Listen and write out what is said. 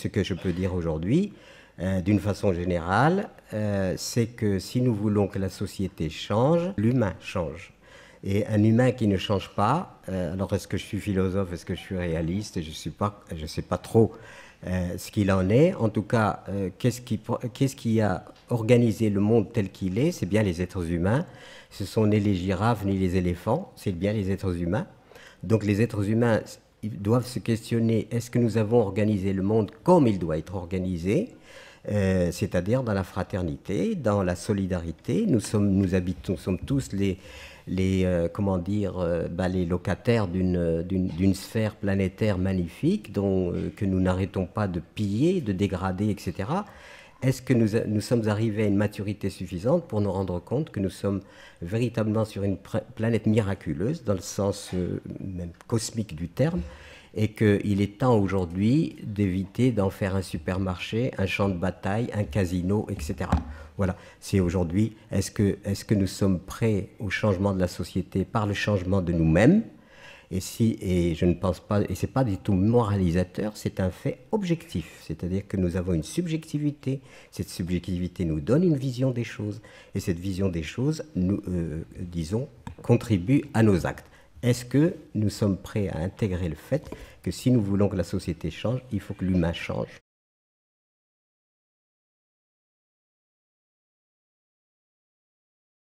ce que je peux dire aujourd'hui, euh, d'une façon générale, euh, c'est que si nous voulons que la société change, l'humain change. Et un humain qui ne change pas, euh, alors est-ce que je suis philosophe, est-ce que je suis réaliste, je ne sais pas, trop ce qu'il en est. En tout cas, qu'est-ce qui, qui, a organisé le monde tel qu'il est C'est bien les êtres humains. Ce sont ni les girafes ni les éléphants, c'est bien les êtres humains. Donc les êtres humains ils doivent se questionner, est-ce que nous avons organisé le monde comme il doit être organisé euh, c'est-à-dire dans la fraternité, dans la solidarité. Nous sommes, nous habitons, sommes tous les, les euh, comment dire, euh, bah, les locataires d'une sphère planétaire magnifique dont, que nous n'arrêtons pas de piller, de dégrader, etc. Est-ce que nous, sommes arrivés à une maturité suffisante pour nous rendre compte que nous sommes véritablement sur une planète miraculeuse, dans le sens euh, même cosmique du terme, et qu'il est temps aujourd'hui d'éviter d'en faire un supermarché, un champ de bataille, un casino, etc. Voilà, c'est aujourd'hui, est est -ce que nous sommes prêts au changement de la société par le changement de nous-mêmes et, si, et je ne pense pas, et c'est pas du tout moralisateur, c'est un fait objectif. C'est-à-dire que nous avons une subjectivité. Cette subjectivité nous donne une vision des choses. Et cette vision des choses, nous, euh, disons, contribue à nos actes. Est-ce que nous sommes prêts à intégrer le fait que si nous voulons que la société change, il faut que l'humain change